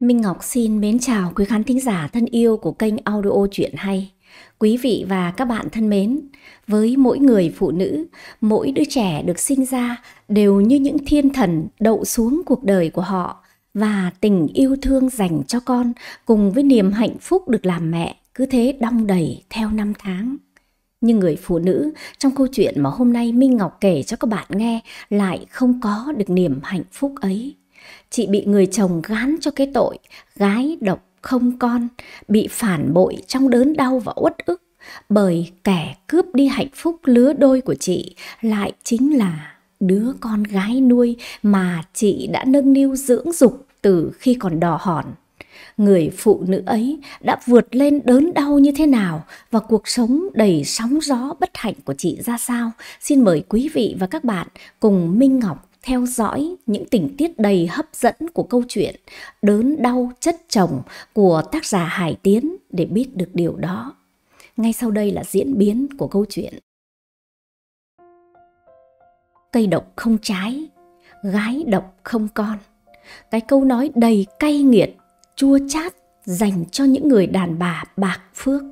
Minh Ngọc xin mến chào quý khán thính giả thân yêu của kênh audio truyện hay. Quý vị và các bạn thân mến, với mỗi người phụ nữ, mỗi đứa trẻ được sinh ra đều như những thiên thần đậu xuống cuộc đời của họ và tình yêu thương dành cho con cùng với niềm hạnh phúc được làm mẹ cứ thế đong đầy theo năm tháng. Nhưng người phụ nữ trong câu chuyện mà hôm nay Minh Ngọc kể cho các bạn nghe lại không có được niềm hạnh phúc ấy. Chị bị người chồng gán cho cái tội gái độc không con, bị phản bội trong đớn đau và uất ức bởi kẻ cướp đi hạnh phúc lứa đôi của chị lại chính là đứa con gái nuôi mà chị đã nâng niu dưỡng dục từ khi còn đỏ hòn. Người phụ nữ ấy đã vượt lên đớn đau như thế nào và cuộc sống đầy sóng gió bất hạnh của chị ra sao? Xin mời quý vị và các bạn cùng Minh Ngọc theo dõi những tình tiết đầy hấp dẫn của câu chuyện đớn đau chất chồng của tác giả Hải Tiến để biết được điều đó. Ngay sau đây là diễn biến của câu chuyện. Cây độc không trái, gái độc không con. Cái câu nói đầy cay nghiệt, chua chát dành cho những người đàn bà bạc phước.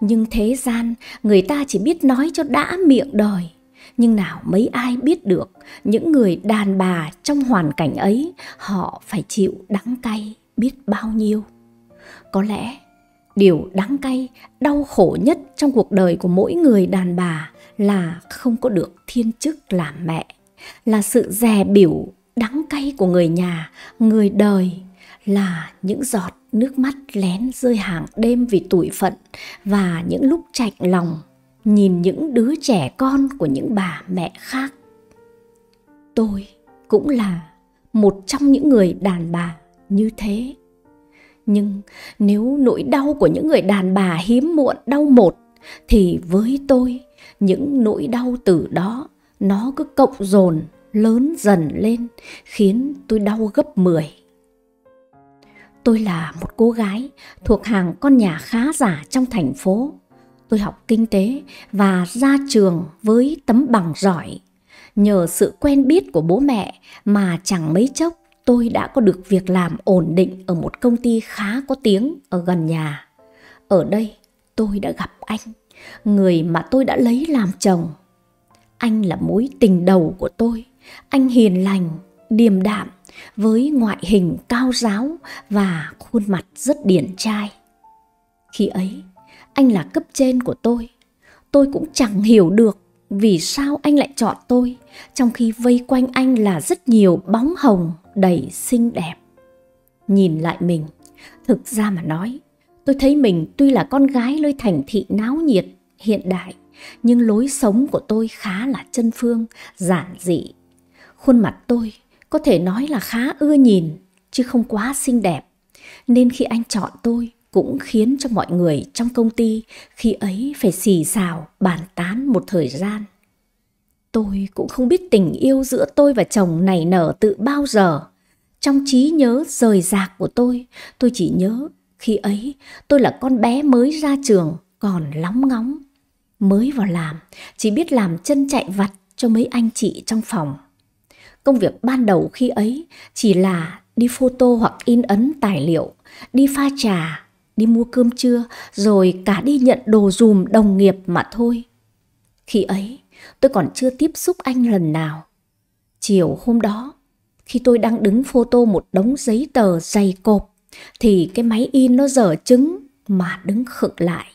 Nhưng thế gian người ta chỉ biết nói cho đã miệng đòi nhưng nào mấy ai biết được những người đàn bà trong hoàn cảnh ấy họ phải chịu đắng cay biết bao nhiêu có lẽ điều đắng cay đau khổ nhất trong cuộc đời của mỗi người đàn bà là không có được thiên chức làm mẹ là sự dè biểu đắng cay của người nhà người đời là những giọt nước mắt lén rơi hàng đêm vì tủi phận và những lúc chạnh lòng nhìn những đứa trẻ con của những bà mẹ khác tôi cũng là một trong những người đàn bà như thế nhưng nếu nỗi đau của những người đàn bà hiếm muộn đau một thì với tôi những nỗi đau từ đó nó cứ cộng dồn lớn dần lên khiến tôi đau gấp 10. Tôi là một cô gái thuộc hàng con nhà khá giả trong thành phố tôi học kinh tế và ra trường với tấm bằng giỏi. Nhờ sự quen biết của bố mẹ mà chẳng mấy chốc tôi đã có được việc làm ổn định ở một công ty khá có tiếng ở gần nhà. Ở đây tôi đã gặp anh, người mà tôi đã lấy làm chồng. Anh là mối tình đầu của tôi, anh hiền lành, điềm đạm với ngoại hình cao ráo và khuôn mặt rất điển trai. Khi ấy, anh là cấp trên của tôi tôi cũng chẳng hiểu được vì sao anh lại chọn tôi trong khi vây quanh anh là rất nhiều bóng hồng đầy xinh đẹp nhìn lại mình thực ra mà nói tôi thấy mình tuy là con gái nơi thành thị náo nhiệt hiện đại nhưng lối sống của tôi khá là chân phương giản dị khuôn mặt tôi có thể nói là khá ưa nhìn chứ không quá xinh đẹp nên khi anh chọn tôi cũng khiến cho mọi người trong công ty khi ấy phải xì xào bàn tán một thời gian. Tôi cũng không biết tình yêu giữa tôi và chồng này nở tự bao giờ. Trong trí nhớ rời rạc của tôi, tôi chỉ nhớ khi ấy tôi là con bé mới ra trường, còn lóng ngóng. Mới vào làm, chỉ biết làm chân chạy vặt cho mấy anh chị trong phòng. Công việc ban đầu khi ấy chỉ là đi photo hoặc in ấn tài liệu, đi pha trà, đi mua cơm trưa, rồi cả đi nhận đồ dùm đồng nghiệp mà thôi. Khi ấy, tôi còn chưa tiếp xúc anh lần nào. Chiều hôm đó, khi tôi đang đứng photo một đống giấy tờ dày cộp, thì cái máy in nó dở trứng mà đứng khựng lại.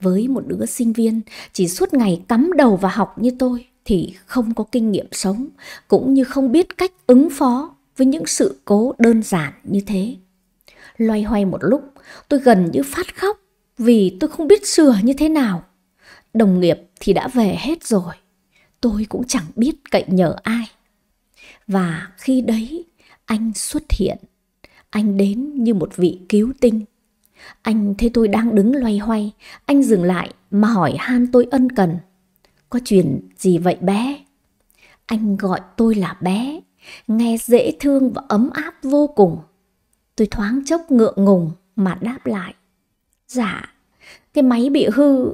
Với một đứa sinh viên chỉ suốt ngày cắm đầu vào học như tôi thì không có kinh nghiệm sống, cũng như không biết cách ứng phó với những sự cố đơn giản như thế. Loay hoay một lúc, tôi gần như phát khóc vì tôi không biết sửa như thế nào. Đồng nghiệp thì đã về hết rồi, tôi cũng chẳng biết cậy nhờ ai. Và khi đấy, anh xuất hiện. Anh đến như một vị cứu tinh. Anh thấy tôi đang đứng loay hoay, anh dừng lại mà hỏi han tôi ân cần. Có chuyện gì vậy bé? Anh gọi tôi là bé, nghe dễ thương và ấm áp vô cùng. Tôi thoáng chốc ngượng ngùng mà đáp lại. Dạ, cái máy bị hư,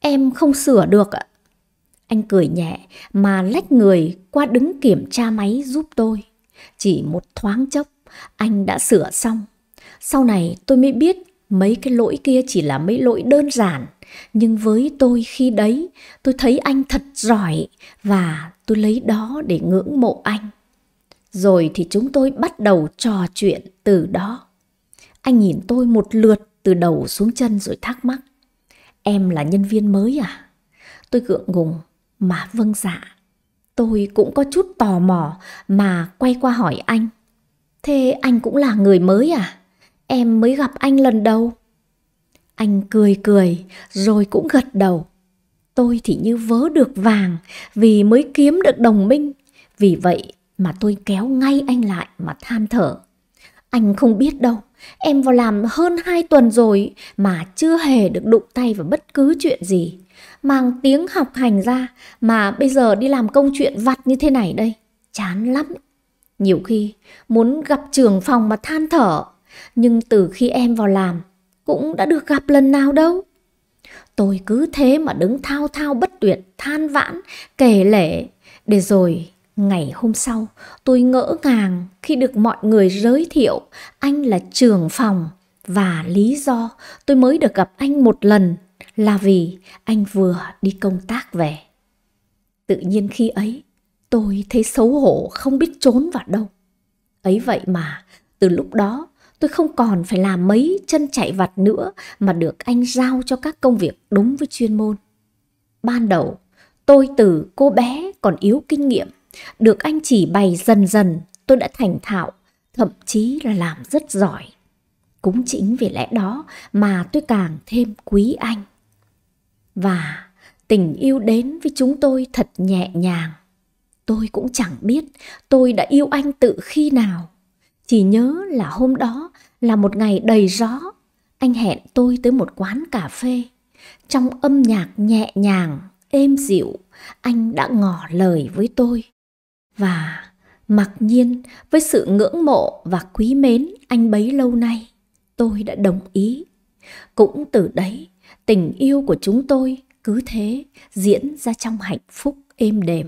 em không sửa được ạ. Anh cười nhẹ mà lách người qua đứng kiểm tra máy giúp tôi. Chỉ một thoáng chốc, anh đã sửa xong. Sau này tôi mới biết mấy cái lỗi kia chỉ là mấy lỗi đơn giản. Nhưng với tôi khi đấy, tôi thấy anh thật giỏi và tôi lấy đó để ngưỡng mộ anh. Rồi thì chúng tôi bắt đầu trò chuyện từ đó. Anh nhìn tôi một lượt từ đầu xuống chân rồi thắc mắc. Em là nhân viên mới à? Tôi gượng ngùng. Mà vâng dạ. Tôi cũng có chút tò mò mà quay qua hỏi anh. Thế anh cũng là người mới à? Em mới gặp anh lần đầu. Anh cười cười rồi cũng gật đầu. Tôi thì như vớ được vàng vì mới kiếm được đồng minh. Vì vậy mà tôi kéo ngay anh lại mà than thở. Anh không biết đâu, em vào làm hơn 2 tuần rồi mà chưa hề được đụng tay vào bất cứ chuyện gì. Mang tiếng học hành ra mà bây giờ đi làm công chuyện vặt như thế này đây. Chán lắm. Nhiều khi muốn gặp trưởng phòng mà than thở. Nhưng từ khi em vào làm cũng đã được gặp lần nào đâu. Tôi cứ thế mà đứng thao thao bất tuyệt, than vãn, kể lể. Để rồi Ngày hôm sau, tôi ngỡ ngàng khi được mọi người giới thiệu anh là trưởng phòng và lý do tôi mới được gặp anh một lần là vì anh vừa đi công tác về. Tự nhiên khi ấy, tôi thấy xấu hổ không biết trốn vào đâu. Ấy vậy mà, từ lúc đó tôi không còn phải làm mấy chân chạy vặt nữa mà được anh giao cho các công việc đúng với chuyên môn. Ban đầu, tôi từ cô bé còn yếu kinh nghiệm được anh chỉ bày dần dần, tôi đã thành thạo, thậm chí là làm rất giỏi. Cũng chính vì lẽ đó mà tôi càng thêm quý anh. Và tình yêu đến với chúng tôi thật nhẹ nhàng. Tôi cũng chẳng biết tôi đã yêu anh tự khi nào. Chỉ nhớ là hôm đó là một ngày đầy gió. Anh hẹn tôi tới một quán cà phê. Trong âm nhạc nhẹ nhàng, êm dịu, anh đã ngỏ lời với tôi và mặc nhiên với sự ngưỡng mộ và quý mến anh bấy lâu nay, tôi đã đồng ý. Cũng từ đấy, tình yêu của chúng tôi cứ thế diễn ra trong hạnh phúc êm đềm.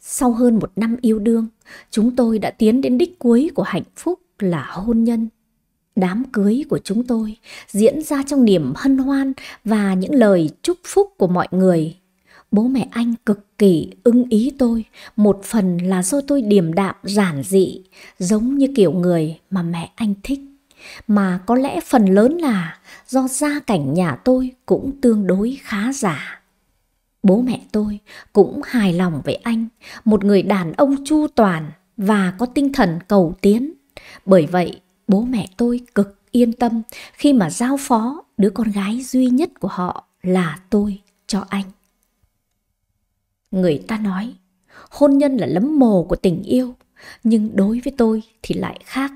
Sau hơn một năm yêu đương, chúng tôi đã tiến đến đích cuối của hạnh phúc là hôn nhân. Đám cưới của chúng tôi diễn ra trong niềm hân hoan và những lời chúc phúc của mọi người Bố mẹ anh cực kỳ ưng ý tôi, một phần là do tôi điềm đạm giản dị, giống như kiểu người mà mẹ anh thích. Mà có lẽ phần lớn là do gia cảnh nhà tôi cũng tương đối khá giả. Bố mẹ tôi cũng hài lòng với anh, một người đàn ông chu toàn và có tinh thần cầu tiến. Bởi vậy, bố mẹ tôi cực yên tâm khi mà giao phó đứa con gái duy nhất của họ là tôi cho anh. Người ta nói, hôn nhân là lấm mồ của tình yêu, nhưng đối với tôi thì lại khác.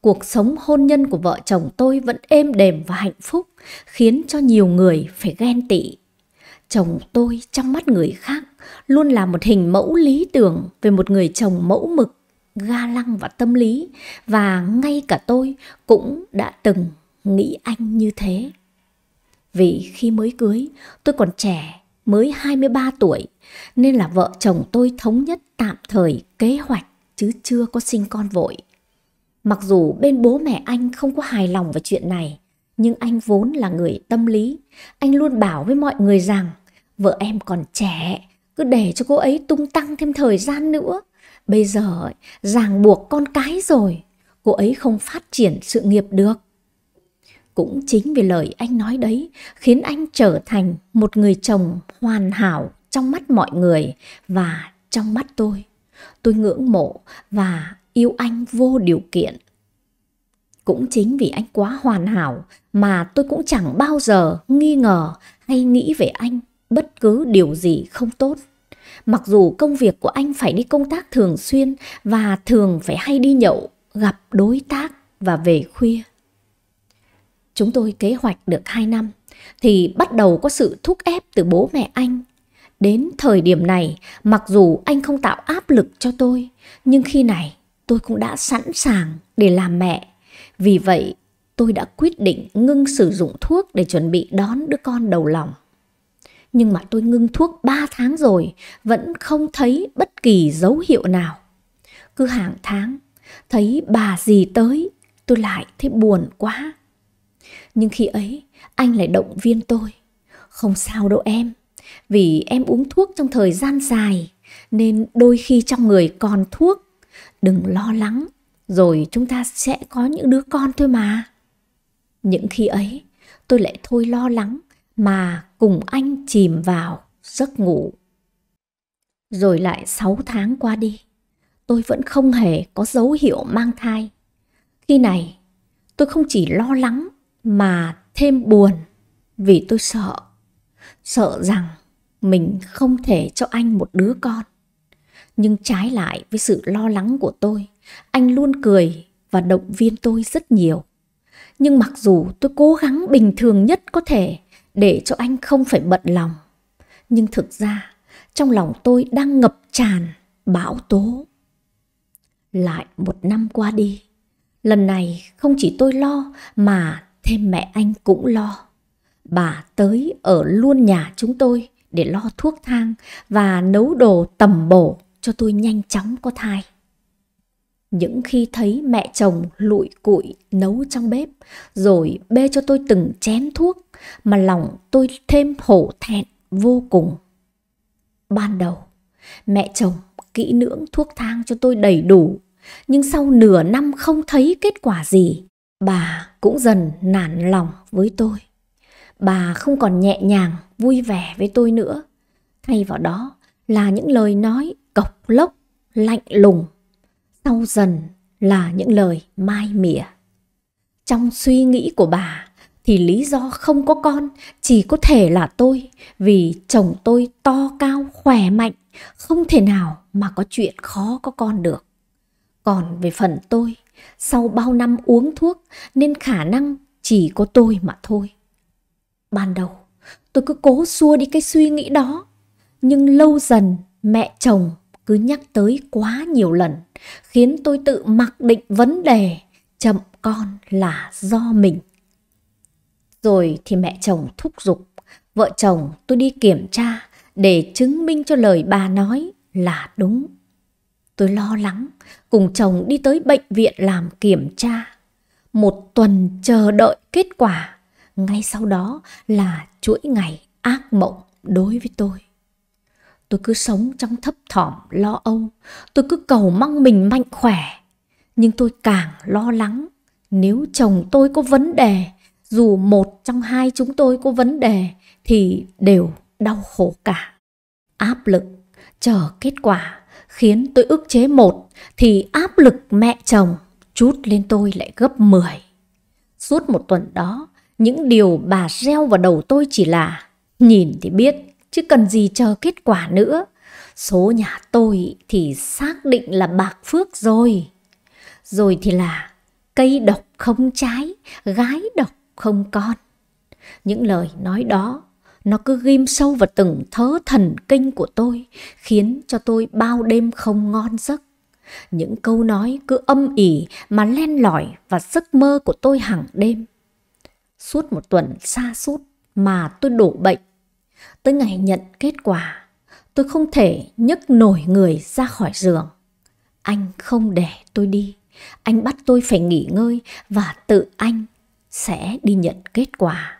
Cuộc sống hôn nhân của vợ chồng tôi vẫn êm đềm và hạnh phúc, khiến cho nhiều người phải ghen tị. Chồng tôi trong mắt người khác luôn là một hình mẫu lý tưởng về một người chồng mẫu mực, ga lăng và tâm lý và ngay cả tôi cũng đã từng nghĩ anh như thế. Vì khi mới cưới, tôi còn trẻ mới 23 tuổi, nên là vợ chồng tôi thống nhất tạm thời kế hoạch chứ chưa có sinh con vội. Mặc dù bên bố mẹ anh không có hài lòng về chuyện này, nhưng anh vốn là người tâm lý. Anh luôn bảo với mọi người rằng vợ em còn trẻ, cứ để cho cô ấy tung tăng thêm thời gian nữa. Bây giờ ràng buộc con cái rồi, cô ấy không phát triển sự nghiệp được. Cũng chính vì lời anh nói đấy khiến anh trở thành một người chồng hoàn hảo trong mắt mọi người và trong mắt tôi. Tôi ngưỡng mộ và yêu anh vô điều kiện. Cũng chính vì anh quá hoàn hảo mà tôi cũng chẳng bao giờ nghi ngờ hay nghĩ về anh bất cứ điều gì không tốt. Mặc dù công việc của anh phải đi công tác thường xuyên và thường phải hay đi nhậu, gặp đối tác và về khuya. Chúng tôi kế hoạch được 2 năm thì bắt đầu có sự thúc ép từ bố mẹ anh. Đến thời điểm này, mặc dù anh không tạo áp lực cho tôi, nhưng khi này tôi cũng đã sẵn sàng để làm mẹ. Vì vậy, tôi đã quyết định ngưng sử dụng thuốc để chuẩn bị đón đứa con đầu lòng. Nhưng mà tôi ngưng thuốc 3 tháng rồi, vẫn không thấy bất kỳ dấu hiệu nào. Cứ hàng tháng, thấy bà gì tới, tôi lại thấy buồn quá nhưng khi ấy, anh lại động viên tôi. Không sao đâu em, vì em uống thuốc trong thời gian dài, nên đôi khi trong người còn thuốc. Đừng lo lắng, rồi chúng ta sẽ có những đứa con thôi mà. Những khi ấy, tôi lại thôi lo lắng mà cùng anh chìm vào giấc ngủ. Rồi lại 6 tháng qua đi, tôi vẫn không hề có dấu hiệu mang thai. Khi này, tôi không chỉ lo lắng mà thêm buồn vì tôi sợ sợ rằng mình không thể cho anh một đứa con nhưng trái lại với sự lo lắng của tôi anh luôn cười và động viên tôi rất nhiều nhưng mặc dù tôi cố gắng bình thường nhất có thể để cho anh không phải bận lòng nhưng thực ra trong lòng tôi đang ngập tràn bão tố lại một năm qua đi lần này không chỉ tôi lo mà Thế mẹ anh cũng lo. Bà tới ở luôn nhà chúng tôi để lo thuốc thang và nấu đồ tầm bổ cho tôi nhanh chóng có thai. Những khi thấy mẹ chồng lụi cụi nấu trong bếp rồi bê cho tôi từng chén thuốc mà lòng tôi thêm hổ thẹn vô cùng. Ban đầu, mẹ chồng kỹ lưỡng thuốc thang cho tôi đầy đủ nhưng sau nửa năm không thấy kết quả gì Bà cũng dần nản lòng với tôi. Bà không còn nhẹ nhàng, vui vẻ với tôi nữa. Thay vào đó là những lời nói cộc lốc, lạnh lùng. Sau dần là những lời mai mỉa. Trong suy nghĩ của bà thì lý do không có con chỉ có thể là tôi vì chồng tôi to cao khỏe mạnh không thể nào mà có chuyện khó có con được còn về phần tôi sau bao năm uống thuốc nên khả năng chỉ có tôi mà thôi. Ban đầu, tôi cứ cố xua đi cái suy nghĩ đó. Nhưng lâu dần, mẹ chồng cứ nhắc tới quá nhiều lần, khiến tôi tự mặc định vấn đề chậm con là do mình. Rồi thì mẹ chồng thúc giục, vợ chồng tôi đi kiểm tra để chứng minh cho lời bà nói là đúng. Tôi lo lắng, cùng chồng đi tới bệnh viện làm kiểm tra. Một tuần chờ đợi kết quả, ngay sau đó là chuỗi ngày ác mộng đối với tôi. Tôi cứ sống trong thấp thỏm lo âu, tôi cứ cầu mong mình mạnh khỏe. Nhưng tôi càng lo lắng, nếu chồng tôi có vấn đề, dù một trong hai chúng tôi có vấn đề thì đều đau khổ cả. Áp lực, chờ kết quả khiến tôi ức chế một thì áp lực mẹ chồng chút lên tôi lại gấp 10. Suốt một tuần đó, những điều bà gieo vào đầu tôi chỉ là nhìn thì biết, chứ cần gì chờ kết quả nữa. Số nhà tôi thì xác định là bạc phước rồi. Rồi thì là cây độc không trái, gái độc không con. Những lời nói đó nó cứ ghim sâu vào từng thớ thần kinh của tôi, khiến cho tôi bao đêm không ngon giấc. Những câu nói cứ âm ỉ mà len lỏi vào giấc mơ của tôi hàng đêm. Suốt một tuần xa suốt mà tôi đổ bệnh. Tới ngày nhận kết quả, tôi không thể nhấc nổi người ra khỏi giường. Anh không để tôi đi, anh bắt tôi phải nghỉ ngơi và tự anh sẽ đi nhận kết quả.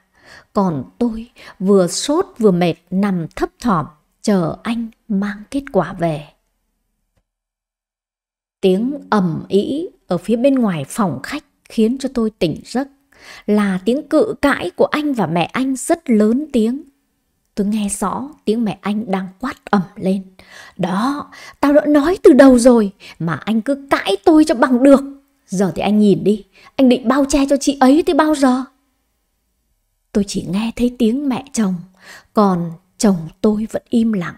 Còn tôi vừa sốt vừa mệt nằm thấp thỏm chờ anh mang kết quả về. Tiếng ầm ĩ ở phía bên ngoài phòng khách khiến cho tôi tỉnh giấc. Là tiếng cự cãi của anh và mẹ anh rất lớn tiếng. Tôi nghe rõ tiếng mẹ anh đang quát ầm lên. Đó, tao đã nói từ đầu rồi mà anh cứ cãi tôi cho bằng được. Giờ thì anh nhìn đi, anh định bao che cho chị ấy tới bao giờ? Tôi chỉ nghe thấy tiếng mẹ chồng, còn chồng tôi vẫn im lặng.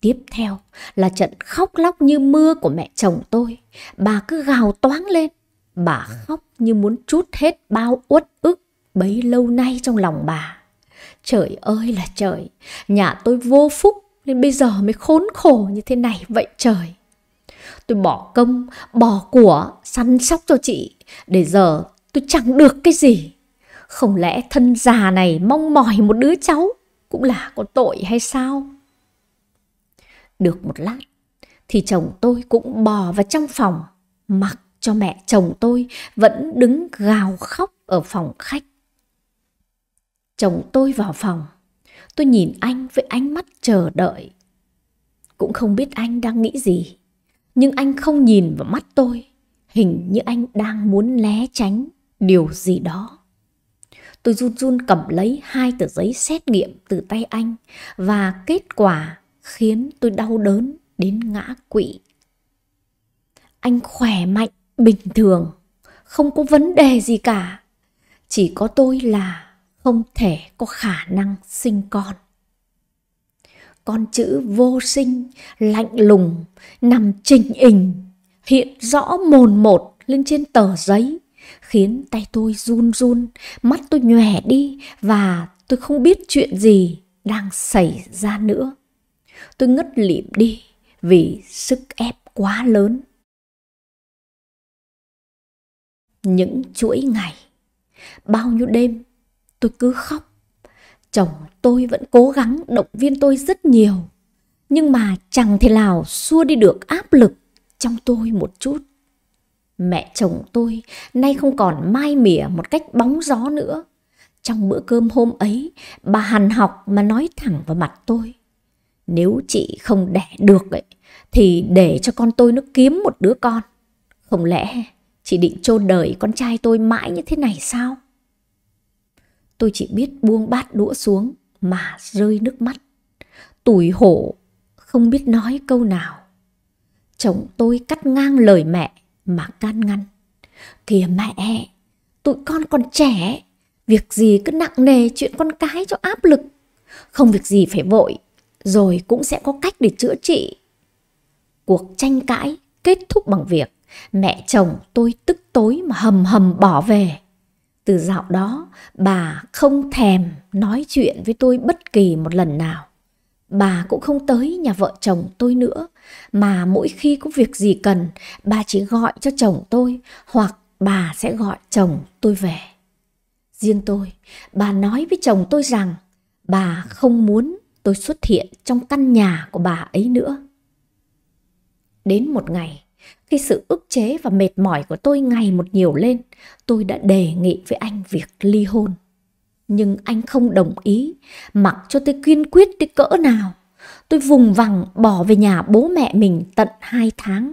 Tiếp theo là trận khóc lóc như mưa của mẹ chồng tôi. Bà cứ gào toáng lên. Bà khóc như muốn trút hết bao uất ức bấy lâu nay trong lòng bà. Trời ơi là trời, nhà tôi vô phúc nên bây giờ mới khốn khổ như thế này vậy trời. Tôi bỏ công, bỏ của, săn sóc cho chị, để giờ tôi chẳng được cái gì. Không lẽ thân già này mong mỏi một đứa cháu cũng là có tội hay sao? Được một lát thì chồng tôi cũng bò vào trong phòng mặc cho mẹ chồng tôi vẫn đứng gào khóc ở phòng khách. Chồng tôi vào phòng, tôi nhìn anh với ánh mắt chờ đợi. Cũng không biết anh đang nghĩ gì, nhưng anh không nhìn vào mắt tôi, hình như anh đang muốn né tránh điều gì đó. Tôi run run cầm lấy hai tờ giấy xét nghiệm từ tay anh và kết quả khiến tôi đau đớn đến ngã quỵ. Anh khỏe mạnh, bình thường, không có vấn đề gì cả. Chỉ có tôi là không thể có khả năng sinh con. Con chữ vô sinh, lạnh lùng, nằm trình hình, hiện rõ mồn một lên trên tờ giấy khiến tay tôi run run, mắt tôi nhòe đi và tôi không biết chuyện gì đang xảy ra nữa. Tôi ngất lịm đi vì sức ép quá lớn. Những chuỗi ngày, bao nhiêu đêm tôi cứ khóc. Chồng tôi vẫn cố gắng động viên tôi rất nhiều, nhưng mà chẳng thể nào xua đi được áp lực trong tôi một chút. Mẹ chồng tôi nay không còn mai mỉa một cách bóng gió nữa. Trong bữa cơm hôm ấy, bà hằn học mà nói thẳng vào mặt tôi. Nếu chị không đẻ được ấy, thì để cho con tôi nó kiếm một đứa con. Không lẽ chị định chôn đời con trai tôi mãi như thế này sao? Tôi chỉ biết buông bát đũa xuống mà rơi nước mắt. Tủi hổ, không biết nói câu nào. Chồng tôi cắt ngang lời mẹ mà can ngăn. Kìa mẹ, tụi con còn trẻ, việc gì cứ nặng nề chuyện con cái cho áp lực. Không việc gì phải vội, rồi cũng sẽ có cách để chữa trị. Cuộc tranh cãi kết thúc bằng việc mẹ chồng tôi tức tối mà hầm hầm bỏ về. Từ dạo đó, bà không thèm nói chuyện với tôi bất kỳ một lần nào bà cũng không tới nhà vợ chồng tôi nữa mà mỗi khi có việc gì cần bà chỉ gọi cho chồng tôi hoặc bà sẽ gọi chồng tôi về riêng tôi bà nói với chồng tôi rằng bà không muốn tôi xuất hiện trong căn nhà của bà ấy nữa đến một ngày khi sự ức chế và mệt mỏi của tôi ngày một nhiều lên tôi đã đề nghị với anh việc ly hôn nhưng anh không đồng ý, mặc cho tôi kiên quyết tới cỡ nào. Tôi vùng vằng bỏ về nhà bố mẹ mình tận hai tháng.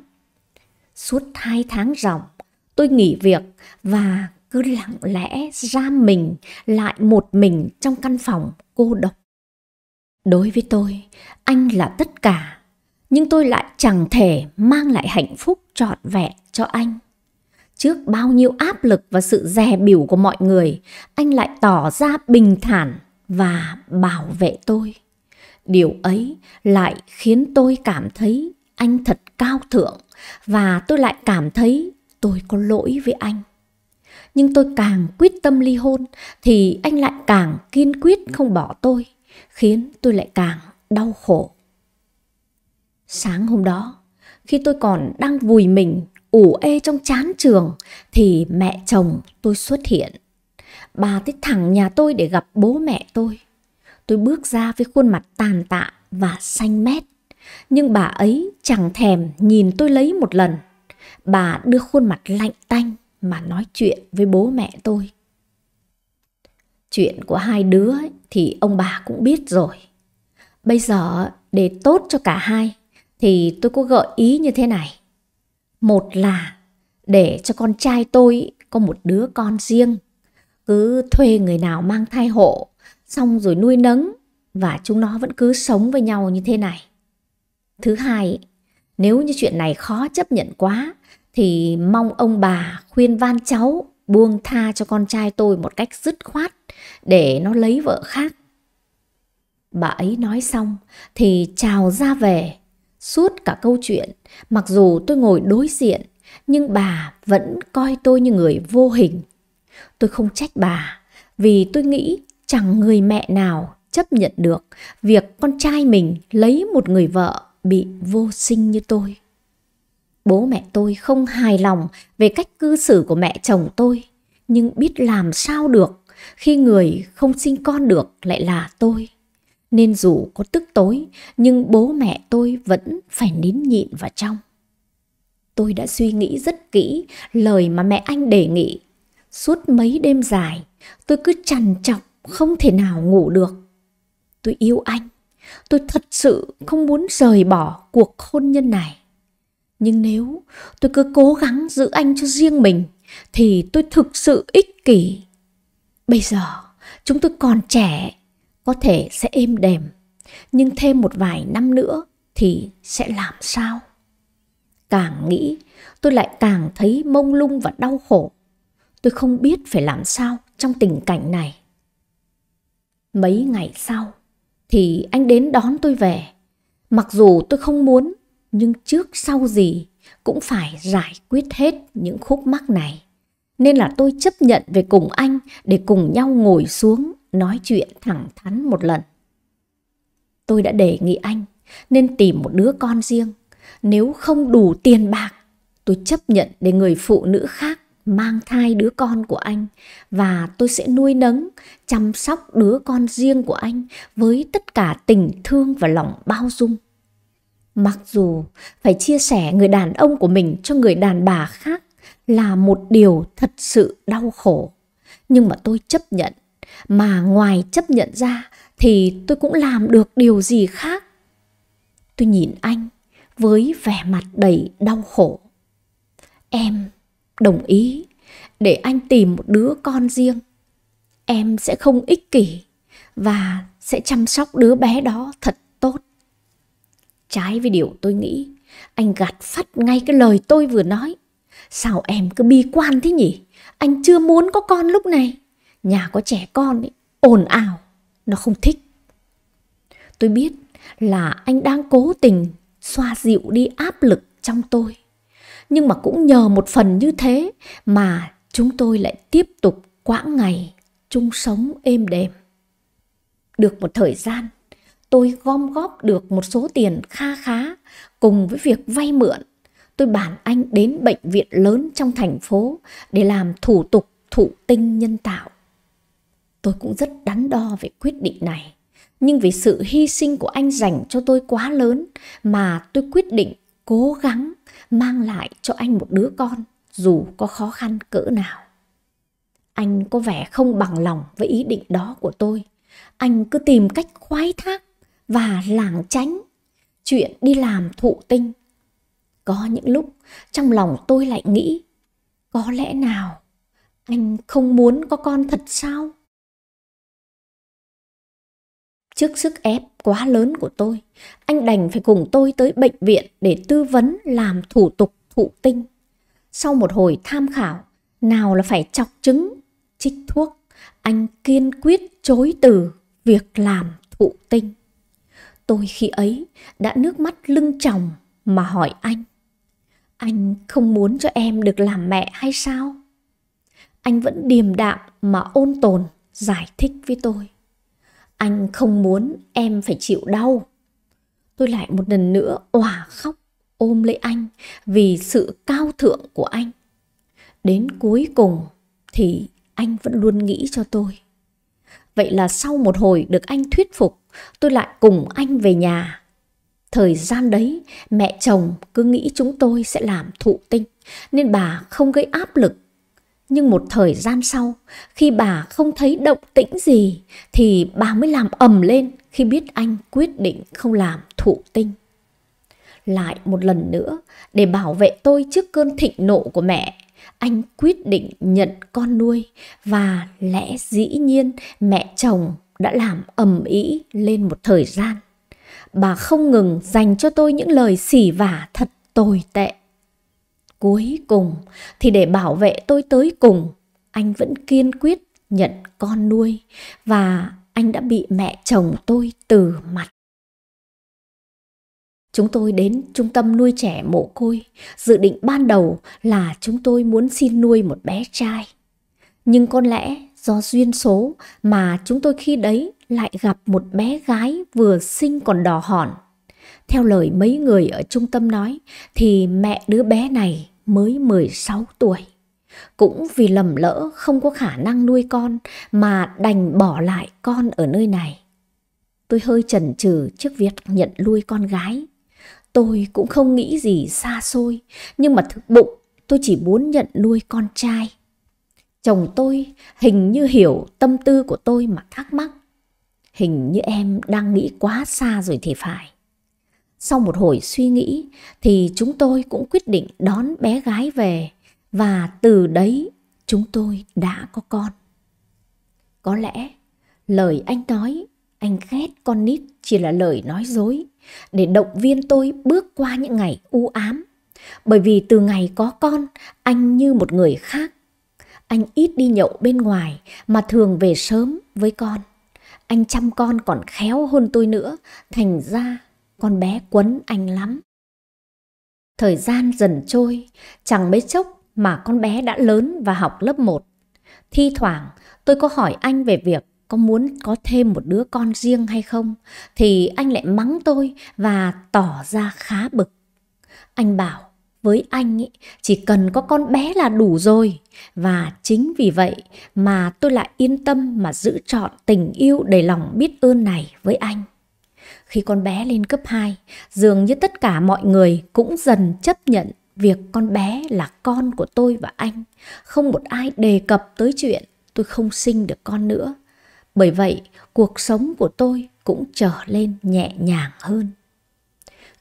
Suốt hai tháng ròng, tôi nghỉ việc và cứ lặng lẽ giam mình lại một mình trong căn phòng cô độc. Đối với tôi, anh là tất cả, nhưng tôi lại chẳng thể mang lại hạnh phúc trọn vẹn cho anh. Trước bao nhiêu áp lực và sự dè biểu của mọi người, anh lại tỏ ra bình thản và bảo vệ tôi. Điều ấy lại khiến tôi cảm thấy anh thật cao thượng và tôi lại cảm thấy tôi có lỗi với anh. Nhưng tôi càng quyết tâm ly hôn thì anh lại càng kiên quyết không bỏ tôi, khiến tôi lại càng đau khổ. Sáng hôm đó, khi tôi còn đang vùi mình ủ ê trong chán trường thì mẹ chồng tôi xuất hiện. Bà tới thẳng nhà tôi để gặp bố mẹ tôi. Tôi bước ra với khuôn mặt tàn tạ và xanh mét. Nhưng bà ấy chẳng thèm nhìn tôi lấy một lần. Bà đưa khuôn mặt lạnh tanh mà nói chuyện với bố mẹ tôi. Chuyện của hai đứa thì ông bà cũng biết rồi. Bây giờ để tốt cho cả hai thì tôi có gợi ý như thế này. Một là để cho con trai tôi có một đứa con riêng. Cứ thuê người nào mang thai hộ, xong rồi nuôi nấng và chúng nó vẫn cứ sống với nhau như thế này. Thứ hai, nếu như chuyện này khó chấp nhận quá thì mong ông bà khuyên van cháu buông tha cho con trai tôi một cách dứt khoát để nó lấy vợ khác. Bà ấy nói xong thì chào ra về Suốt cả câu chuyện, mặc dù tôi ngồi đối diện, nhưng bà vẫn coi tôi như người vô hình. Tôi không trách bà, vì tôi nghĩ chẳng người mẹ nào chấp nhận được việc con trai mình lấy một người vợ bị vô sinh như tôi. Bố mẹ tôi không hài lòng về cách cư xử của mẹ chồng tôi, nhưng biết làm sao được khi người không sinh con được lại là tôi nên dù có tức tối nhưng bố mẹ tôi vẫn phải nín nhịn vào trong. Tôi đã suy nghĩ rất kỹ lời mà mẹ anh đề nghị. Suốt mấy đêm dài, tôi cứ trằn trọc không thể nào ngủ được. Tôi yêu anh, tôi thật sự không muốn rời bỏ cuộc hôn nhân này. Nhưng nếu tôi cứ cố gắng giữ anh cho riêng mình thì tôi thực sự ích kỷ. Bây giờ chúng tôi còn trẻ có thể sẽ êm đềm, nhưng thêm một vài năm nữa thì sẽ làm sao? Càng nghĩ, tôi lại càng thấy mông lung và đau khổ. Tôi không biết phải làm sao trong tình cảnh này. Mấy ngày sau, thì anh đến đón tôi về. Mặc dù tôi không muốn, nhưng trước sau gì cũng phải giải quyết hết những khúc mắc này. Nên là tôi chấp nhận về cùng anh để cùng nhau ngồi xuống nói chuyện thẳng thắn một lần. Tôi đã đề nghị anh nên tìm một đứa con riêng. Nếu không đủ tiền bạc, tôi chấp nhận để người phụ nữ khác mang thai đứa con của anh và tôi sẽ nuôi nấng, chăm sóc đứa con riêng của anh với tất cả tình thương và lòng bao dung. Mặc dù phải chia sẻ người đàn ông của mình cho người đàn bà khác là một điều thật sự đau khổ, nhưng mà tôi chấp nhận mà ngoài chấp nhận ra thì tôi cũng làm được điều gì khác tôi nhìn anh với vẻ mặt đầy đau khổ em đồng ý để anh tìm một đứa con riêng em sẽ không ích kỷ và sẽ chăm sóc đứa bé đó thật tốt trái với điều tôi nghĩ anh gạt phát ngay cái lời tôi vừa nói sao em cứ bi quan thế nhỉ anh chưa muốn có con lúc này nhà có trẻ con ấy, ồn ào, nó không thích. Tôi biết là anh đang cố tình xoa dịu đi áp lực trong tôi. Nhưng mà cũng nhờ một phần như thế mà chúng tôi lại tiếp tục quãng ngày chung sống êm đềm. Được một thời gian, tôi gom góp được một số tiền kha khá cùng với việc vay mượn. Tôi bản anh đến bệnh viện lớn trong thành phố để làm thủ tục thụ tinh nhân tạo. Tôi cũng rất đắn đo về quyết định này. Nhưng vì sự hy sinh của anh dành cho tôi quá lớn mà tôi quyết định cố gắng mang lại cho anh một đứa con dù có khó khăn cỡ nào. Anh có vẻ không bằng lòng với ý định đó của tôi. Anh cứ tìm cách khoái thác và lảng tránh chuyện đi làm thụ tinh. Có những lúc trong lòng tôi lại nghĩ có lẽ nào anh không muốn có con thật sao? Trước sức ép quá lớn của tôi, anh đành phải cùng tôi tới bệnh viện để tư vấn làm thủ tục thụ tinh. Sau một hồi tham khảo, nào là phải chọc trứng, trích thuốc, anh kiên quyết chối từ việc làm thụ tinh. Tôi khi ấy đã nước mắt lưng tròng mà hỏi anh. Anh không muốn cho em được làm mẹ hay sao? Anh vẫn điềm đạm mà ôn tồn giải thích với tôi. Anh không muốn em phải chịu đau. Tôi lại một lần nữa òa khóc ôm lấy anh vì sự cao thượng của anh. Đến cuối cùng thì anh vẫn luôn nghĩ cho tôi. Vậy là sau một hồi được anh thuyết phục, tôi lại cùng anh về nhà. Thời gian đấy, mẹ chồng cứ nghĩ chúng tôi sẽ làm thụ tinh, nên bà không gây áp lực nhưng một thời gian sau, khi bà không thấy động tĩnh gì, thì bà mới làm ầm lên khi biết anh quyết định không làm thụ tinh. Lại một lần nữa, để bảo vệ tôi trước cơn thịnh nộ của mẹ, anh quyết định nhận con nuôi và lẽ dĩ nhiên mẹ chồng đã làm ầm ĩ lên một thời gian. Bà không ngừng dành cho tôi những lời xỉ vả thật tồi tệ Cuối cùng thì để bảo vệ tôi tới cùng, anh vẫn kiên quyết nhận con nuôi và anh đã bị mẹ chồng tôi từ mặt. Chúng tôi đến trung tâm nuôi trẻ mồ côi, dự định ban đầu là chúng tôi muốn xin nuôi một bé trai. Nhưng có lẽ do duyên số mà chúng tôi khi đấy lại gặp một bé gái vừa sinh còn đỏ hòn. Theo lời mấy người ở trung tâm nói thì mẹ đứa bé này mới 16 tuổi. Cũng vì lầm lỡ không có khả năng nuôi con mà đành bỏ lại con ở nơi này. Tôi hơi chần chừ trước việc nhận nuôi con gái. Tôi cũng không nghĩ gì xa xôi, nhưng mà thực bụng tôi chỉ muốn nhận nuôi con trai. Chồng tôi hình như hiểu tâm tư của tôi mà thắc mắc. Hình như em đang nghĩ quá xa rồi thì phải. Sau một hồi suy nghĩ thì chúng tôi cũng quyết định đón bé gái về và từ đấy chúng tôi đã có con. Có lẽ lời anh nói anh ghét con nít chỉ là lời nói dối để động viên tôi bước qua những ngày u ám. Bởi vì từ ngày có con, anh như một người khác. Anh ít đi nhậu bên ngoài mà thường về sớm với con. Anh chăm con còn khéo hơn tôi nữa, thành ra con bé quấn anh lắm. Thời gian dần trôi, chẳng mấy chốc mà con bé đã lớn và học lớp 1. Thi thoảng tôi có hỏi anh về việc có muốn có thêm một đứa con riêng hay không thì anh lại mắng tôi và tỏ ra khá bực. Anh bảo với anh ý, chỉ cần có con bé là đủ rồi và chính vì vậy mà tôi lại yên tâm mà giữ trọn tình yêu đầy lòng biết ơn này với anh khi con bé lên cấp 2, dường như tất cả mọi người cũng dần chấp nhận việc con bé là con của tôi và anh. Không một ai đề cập tới chuyện tôi không sinh được con nữa. Bởi vậy, cuộc sống của tôi cũng trở lên nhẹ nhàng hơn.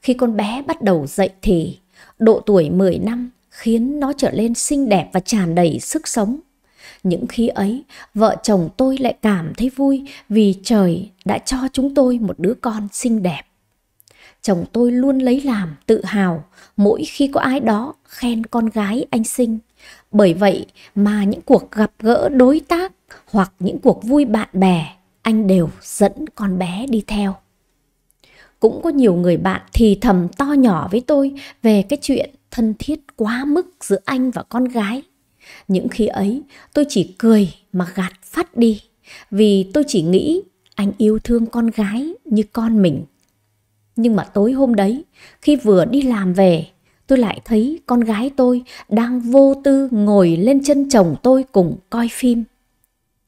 Khi con bé bắt đầu dậy thì, độ tuổi 10 năm khiến nó trở lên xinh đẹp và tràn đầy sức sống những khi ấy, vợ chồng tôi lại cảm thấy vui vì trời đã cho chúng tôi một đứa con xinh đẹp. Chồng tôi luôn lấy làm tự hào mỗi khi có ai đó khen con gái anh sinh. Bởi vậy mà những cuộc gặp gỡ đối tác hoặc những cuộc vui bạn bè, anh đều dẫn con bé đi theo. Cũng có nhiều người bạn thì thầm to nhỏ với tôi về cái chuyện thân thiết quá mức giữa anh và con gái những khi ấy, tôi chỉ cười mà gạt phát đi, vì tôi chỉ nghĩ anh yêu thương con gái như con mình. Nhưng mà tối hôm đấy, khi vừa đi làm về, tôi lại thấy con gái tôi đang vô tư ngồi lên chân chồng tôi cùng coi phim.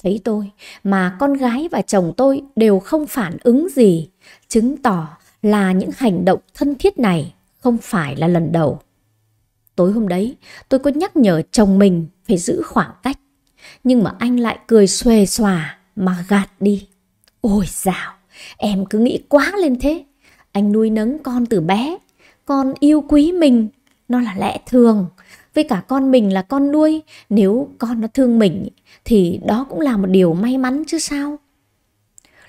Thấy tôi mà con gái và chồng tôi đều không phản ứng gì, chứng tỏ là những hành động thân thiết này không phải là lần đầu. Tối hôm đấy, tôi có nhắc nhở chồng mình phải giữ khoảng cách. Nhưng mà anh lại cười xuề xòa mà gạt đi. Ôi dào, em cứ nghĩ quá lên thế. Anh nuôi nấng con từ bé, con yêu quý mình, nó là lẽ thường. Với cả con mình là con nuôi, nếu con nó thương mình thì đó cũng là một điều may mắn chứ sao.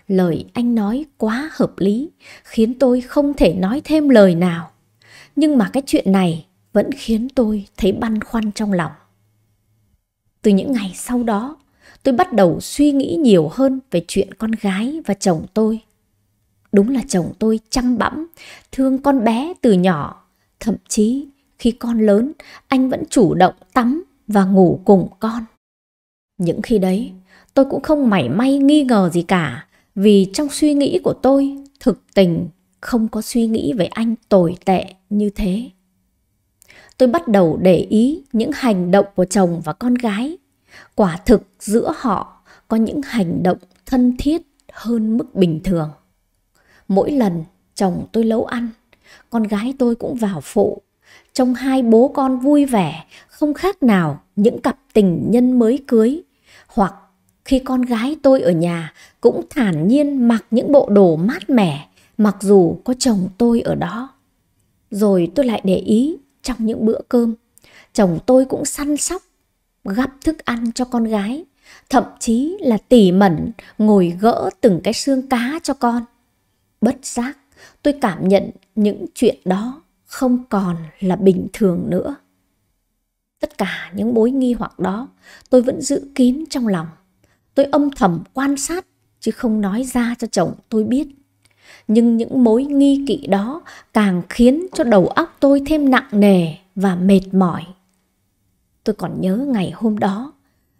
Lời anh nói quá hợp lý, khiến tôi không thể nói thêm lời nào. Nhưng mà cái chuyện này vẫn khiến tôi thấy băn khoăn trong lòng. Từ những ngày sau đó, tôi bắt đầu suy nghĩ nhiều hơn về chuyện con gái và chồng tôi. Đúng là chồng tôi chăm bẵm, thương con bé từ nhỏ. Thậm chí, khi con lớn, anh vẫn chủ động tắm và ngủ cùng con. Những khi đấy, tôi cũng không mảy may nghi ngờ gì cả, vì trong suy nghĩ của tôi, thực tình không có suy nghĩ về anh tồi tệ như thế tôi bắt đầu để ý những hành động của chồng và con gái. Quả thực giữa họ có những hành động thân thiết hơn mức bình thường. Mỗi lần chồng tôi nấu ăn, con gái tôi cũng vào phụ. trong hai bố con vui vẻ, không khác nào những cặp tình nhân mới cưới. Hoặc khi con gái tôi ở nhà cũng thản nhiên mặc những bộ đồ mát mẻ, mặc dù có chồng tôi ở đó. Rồi tôi lại để ý trong những bữa cơm. Chồng tôi cũng săn sóc, gắp thức ăn cho con gái, thậm chí là tỉ mẩn ngồi gỡ từng cái xương cá cho con. Bất giác, tôi cảm nhận những chuyện đó không còn là bình thường nữa. Tất cả những mối nghi hoặc đó tôi vẫn giữ kín trong lòng. Tôi âm thầm quan sát chứ không nói ra cho chồng tôi biết nhưng những mối nghi kỵ đó càng khiến cho đầu óc tôi thêm nặng nề và mệt mỏi tôi còn nhớ ngày hôm đó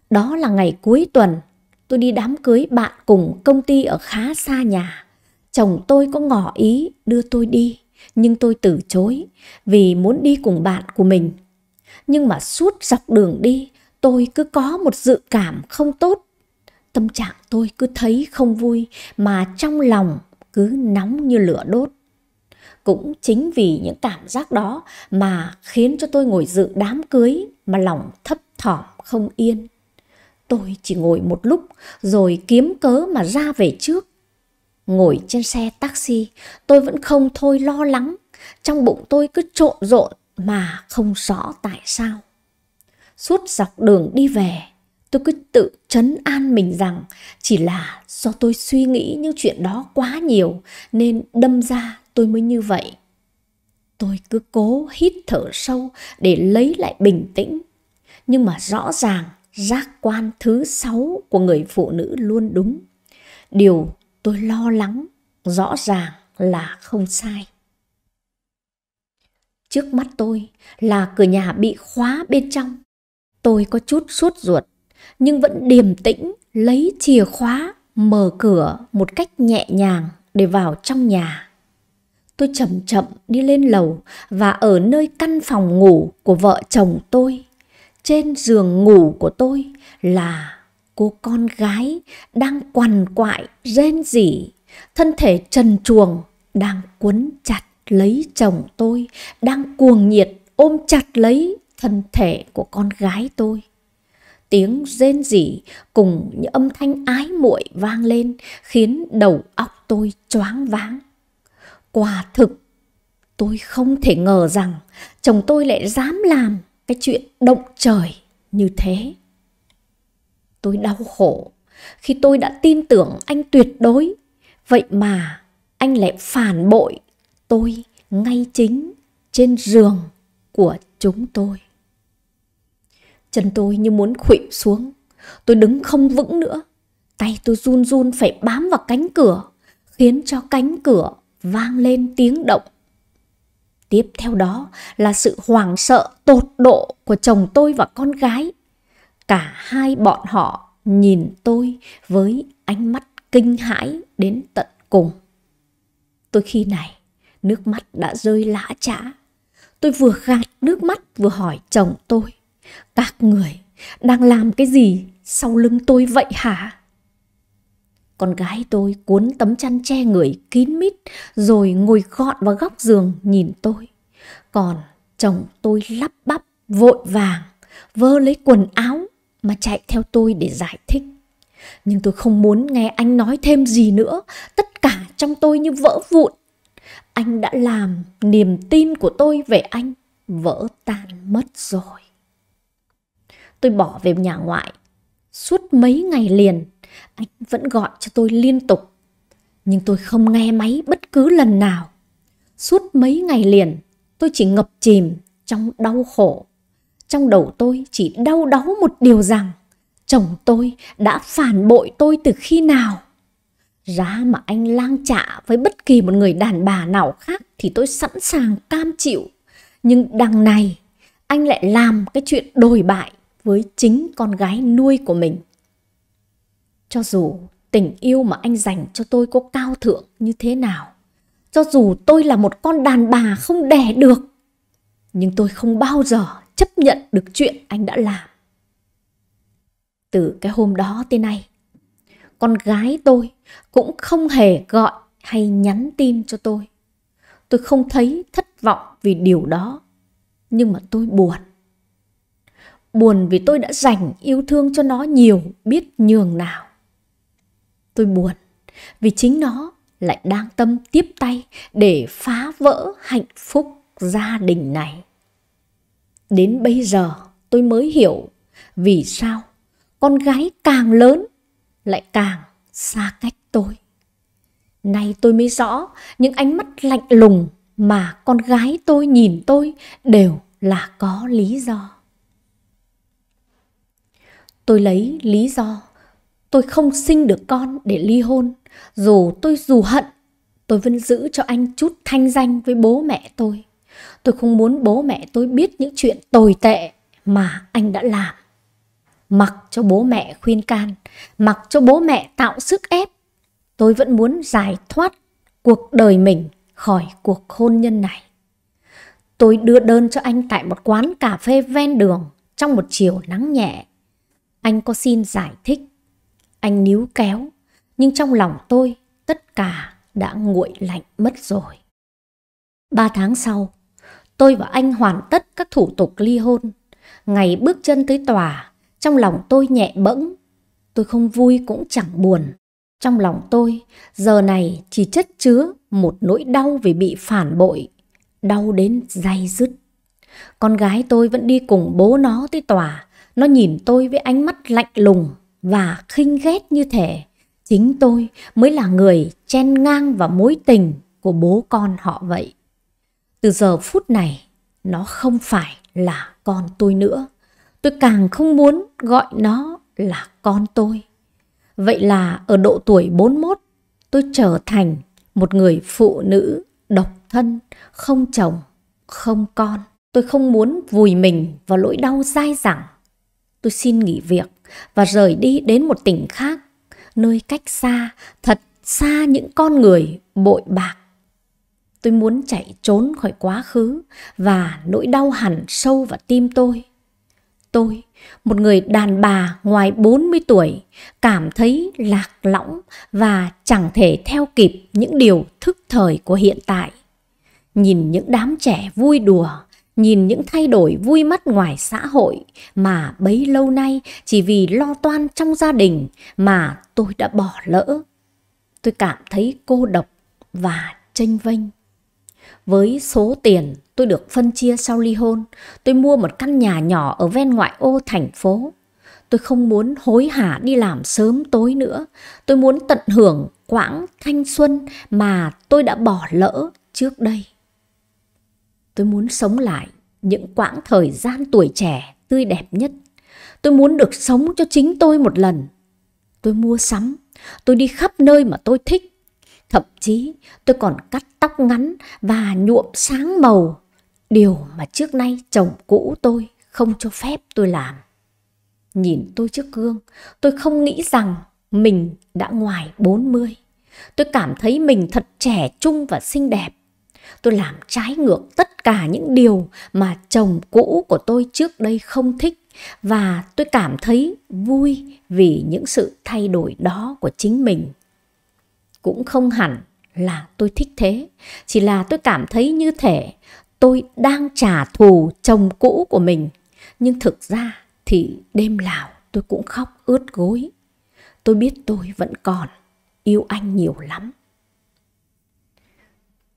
đó là ngày cuối tuần tôi đi đám cưới bạn cùng công ty ở khá xa nhà chồng tôi có ngỏ ý đưa tôi đi nhưng tôi từ chối vì muốn đi cùng bạn của mình nhưng mà suốt dọc đường đi tôi cứ có một dự cảm không tốt tâm trạng tôi cứ thấy không vui mà trong lòng cứ nóng như lửa đốt. Cũng chính vì những cảm giác đó mà khiến cho tôi ngồi dự đám cưới mà lòng thấp thỏm không yên. Tôi chỉ ngồi một lúc rồi kiếm cớ mà ra về trước. Ngồi trên xe taxi, tôi vẫn không thôi lo lắng. Trong bụng tôi cứ trộn rộn mà không rõ tại sao. Suốt dọc đường đi về, tôi cứ tự chấn an mình rằng chỉ là do tôi suy nghĩ những chuyện đó quá nhiều nên đâm ra tôi mới như vậy tôi cứ cố hít thở sâu để lấy lại bình tĩnh nhưng mà rõ ràng giác quan thứ sáu của người phụ nữ luôn đúng điều tôi lo lắng rõ ràng là không sai trước mắt tôi là cửa nhà bị khóa bên trong tôi có chút sốt ruột nhưng vẫn điềm tĩnh lấy chìa khóa mở cửa một cách nhẹ nhàng để vào trong nhà. Tôi chậm chậm đi lên lầu và ở nơi căn phòng ngủ của vợ chồng tôi, trên giường ngủ của tôi là cô con gái đang quằn quại rên rỉ, thân thể trần truồng đang quấn chặt lấy chồng tôi, đang cuồng nhiệt ôm chặt lấy thân thể của con gái tôi tiếng rên rỉ cùng những âm thanh ái muội vang lên khiến đầu óc tôi choáng váng. Quả thực, tôi không thể ngờ rằng chồng tôi lại dám làm cái chuyện động trời như thế. Tôi đau khổ khi tôi đã tin tưởng anh tuyệt đối, vậy mà anh lại phản bội tôi ngay chính trên giường của chúng tôi. Chân tôi như muốn khuỵu xuống. Tôi đứng không vững nữa. Tay tôi run run phải bám vào cánh cửa, khiến cho cánh cửa vang lên tiếng động. Tiếp theo đó là sự hoảng sợ tột độ của chồng tôi và con gái. Cả hai bọn họ nhìn tôi với ánh mắt kinh hãi đến tận cùng. Tôi khi này, nước mắt đã rơi lã chã. Tôi vừa gạt nước mắt vừa hỏi chồng tôi. Các người đang làm cái gì sau lưng tôi vậy hả? Con gái tôi cuốn tấm chăn che người kín mít rồi ngồi gọn vào góc giường nhìn tôi. Còn chồng tôi lắp bắp vội vàng vơ lấy quần áo mà chạy theo tôi để giải thích. Nhưng tôi không muốn nghe anh nói thêm gì nữa, tất cả trong tôi như vỡ vụn. Anh đã làm niềm tin của tôi về anh vỡ tan mất rồi tôi bỏ về nhà ngoại. Suốt mấy ngày liền, anh vẫn gọi cho tôi liên tục. Nhưng tôi không nghe máy bất cứ lần nào. Suốt mấy ngày liền, tôi chỉ ngập chìm trong đau khổ. Trong đầu tôi chỉ đau đớn một điều rằng chồng tôi đã phản bội tôi từ khi nào. Giá mà anh lang trả với bất kỳ một người đàn bà nào khác thì tôi sẵn sàng cam chịu. Nhưng đằng này, anh lại làm cái chuyện đồi bại với chính con gái nuôi của mình. Cho dù tình yêu mà anh dành cho tôi có cao thượng như thế nào, cho dù tôi là một con đàn bà không đẻ được, nhưng tôi không bao giờ chấp nhận được chuyện anh đã làm. Từ cái hôm đó tới nay, con gái tôi cũng không hề gọi hay nhắn tin cho tôi. Tôi không thấy thất vọng vì điều đó, nhưng mà tôi buồn buồn vì tôi đã dành yêu thương cho nó nhiều biết nhường nào. Tôi buồn vì chính nó lại đang tâm tiếp tay để phá vỡ hạnh phúc gia đình này. Đến bây giờ tôi mới hiểu vì sao con gái càng lớn lại càng xa cách tôi. Nay tôi mới rõ những ánh mắt lạnh lùng mà con gái tôi nhìn tôi đều là có lý do. Tôi lấy lý do tôi không sinh được con để ly hôn. Dù tôi dù hận, tôi vẫn giữ cho anh chút thanh danh với bố mẹ tôi. Tôi không muốn bố mẹ tôi biết những chuyện tồi tệ mà anh đã làm. Mặc cho bố mẹ khuyên can, mặc cho bố mẹ tạo sức ép, tôi vẫn muốn giải thoát cuộc đời mình khỏi cuộc hôn nhân này. Tôi đưa đơn cho anh tại một quán cà phê ven đường trong một chiều nắng nhẹ anh có xin giải thích. Anh níu kéo, nhưng trong lòng tôi tất cả đã nguội lạnh mất rồi. Ba tháng sau, tôi và anh hoàn tất các thủ tục ly hôn. Ngày bước chân tới tòa, trong lòng tôi nhẹ bẫng. Tôi không vui cũng chẳng buồn. Trong lòng tôi, giờ này chỉ chất chứa một nỗi đau vì bị phản bội, đau đến day dứt. Con gái tôi vẫn đi cùng bố nó tới tòa, nó nhìn tôi với ánh mắt lạnh lùng và khinh ghét như thể chính tôi mới là người chen ngang vào mối tình của bố con họ vậy. Từ giờ phút này, nó không phải là con tôi nữa. Tôi càng không muốn gọi nó là con tôi. Vậy là ở độ tuổi 41, tôi trở thành một người phụ nữ độc thân, không chồng, không con. Tôi không muốn vùi mình vào nỗi đau dai dẳng Tôi xin nghỉ việc và rời đi đến một tỉnh khác, nơi cách xa, thật xa những con người bội bạc. Tôi muốn chạy trốn khỏi quá khứ và nỗi đau hẳn sâu vào tim tôi. Tôi, một người đàn bà ngoài 40 tuổi, cảm thấy lạc lõng và chẳng thể theo kịp những điều thức thời của hiện tại. Nhìn những đám trẻ vui đùa, nhìn những thay đổi vui mắt ngoài xã hội mà bấy lâu nay chỉ vì lo toan trong gia đình mà tôi đã bỏ lỡ. Tôi cảm thấy cô độc và tranh vênh. Với số tiền tôi được phân chia sau ly hôn, tôi mua một căn nhà nhỏ ở ven ngoại ô thành phố. Tôi không muốn hối hả đi làm sớm tối nữa. Tôi muốn tận hưởng quãng thanh xuân mà tôi đã bỏ lỡ trước đây. Tôi muốn sống lại những quãng thời gian tuổi trẻ tươi đẹp nhất. Tôi muốn được sống cho chính tôi một lần. Tôi mua sắm, tôi đi khắp nơi mà tôi thích. Thậm chí tôi còn cắt tóc ngắn và nhuộm sáng màu. Điều mà trước nay chồng cũ tôi không cho phép tôi làm. Nhìn tôi trước gương, tôi không nghĩ rằng mình đã ngoài 40. Tôi cảm thấy mình thật trẻ trung và xinh đẹp. Tôi làm trái ngược tất cả những điều mà chồng cũ của tôi trước đây không thích và tôi cảm thấy vui vì những sự thay đổi đó của chính mình cũng không hẳn là tôi thích thế chỉ là tôi cảm thấy như thể tôi đang trả thù chồng cũ của mình nhưng thực ra thì đêm nào tôi cũng khóc ướt gối tôi biết tôi vẫn còn yêu anh nhiều lắm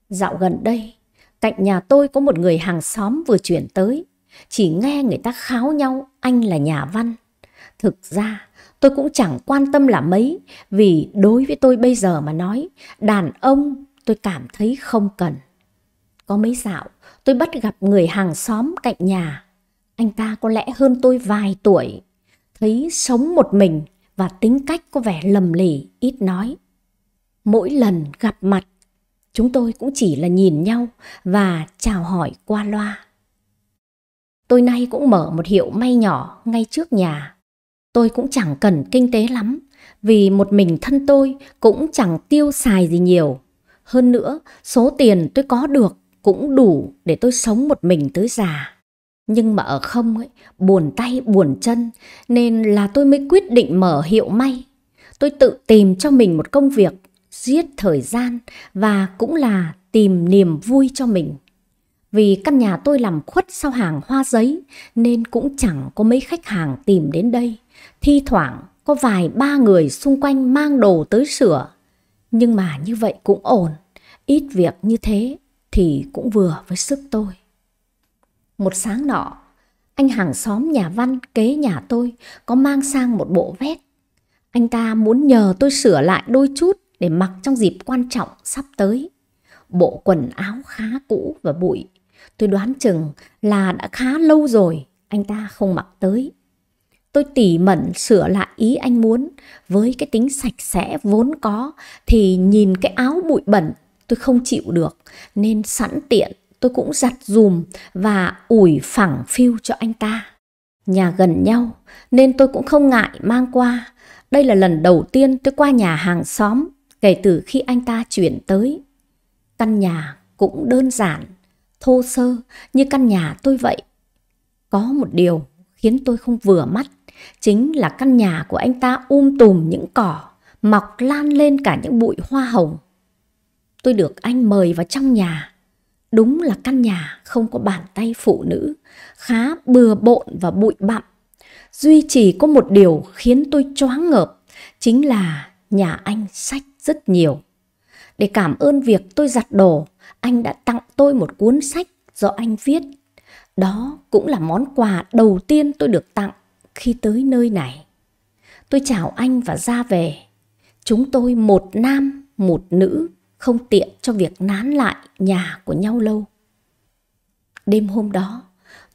dạo gần đây Cạnh nhà tôi có một người hàng xóm vừa chuyển tới. Chỉ nghe người ta kháo nhau anh là nhà văn. Thực ra tôi cũng chẳng quan tâm là mấy vì đối với tôi bây giờ mà nói đàn ông tôi cảm thấy không cần. Có mấy dạo tôi bắt gặp người hàng xóm cạnh nhà. Anh ta có lẽ hơn tôi vài tuổi. Thấy sống một mình và tính cách có vẻ lầm lì, ít nói. Mỗi lần gặp mặt Chúng tôi cũng chỉ là nhìn nhau và chào hỏi qua loa. Tôi nay cũng mở một hiệu may nhỏ ngay trước nhà. Tôi cũng chẳng cần kinh tế lắm vì một mình thân tôi cũng chẳng tiêu xài gì nhiều. Hơn nữa, số tiền tôi có được cũng đủ để tôi sống một mình tới già. Nhưng mà ở không ấy, buồn tay buồn chân nên là tôi mới quyết định mở hiệu may. Tôi tự tìm cho mình một công việc giết thời gian và cũng là tìm niềm vui cho mình. Vì căn nhà tôi làm khuất sau hàng hoa giấy nên cũng chẳng có mấy khách hàng tìm đến đây. Thi thoảng có vài ba người xung quanh mang đồ tới sửa. Nhưng mà như vậy cũng ổn, ít việc như thế thì cũng vừa với sức tôi. Một sáng nọ, anh hàng xóm nhà văn kế nhà tôi có mang sang một bộ vét. Anh ta muốn nhờ tôi sửa lại đôi chút để mặc trong dịp quan trọng sắp tới. Bộ quần áo khá cũ và bụi, tôi đoán chừng là đã khá lâu rồi anh ta không mặc tới. Tôi tỉ mẩn sửa lại ý anh muốn, với cái tính sạch sẽ vốn có thì nhìn cái áo bụi bẩn tôi không chịu được nên sẵn tiện tôi cũng giặt dùm và ủi phẳng phiu cho anh ta. Nhà gần nhau nên tôi cũng không ngại mang qua. Đây là lần đầu tiên tôi qua nhà hàng xóm kể từ khi anh ta chuyển tới. Căn nhà cũng đơn giản, thô sơ như căn nhà tôi vậy. Có một điều khiến tôi không vừa mắt, chính là căn nhà của anh ta um tùm những cỏ, mọc lan lên cả những bụi hoa hồng. Tôi được anh mời vào trong nhà. Đúng là căn nhà không có bàn tay phụ nữ, khá bừa bộn và bụi bặm. Duy chỉ có một điều khiến tôi choáng ngợp, chính là nhà anh sách rất nhiều. Để cảm ơn việc tôi giặt đồ, anh đã tặng tôi một cuốn sách do anh viết. Đó cũng là món quà đầu tiên tôi được tặng khi tới nơi này. Tôi chào anh và ra về. Chúng tôi một nam, một nữ, không tiện cho việc nán lại nhà của nhau lâu. Đêm hôm đó,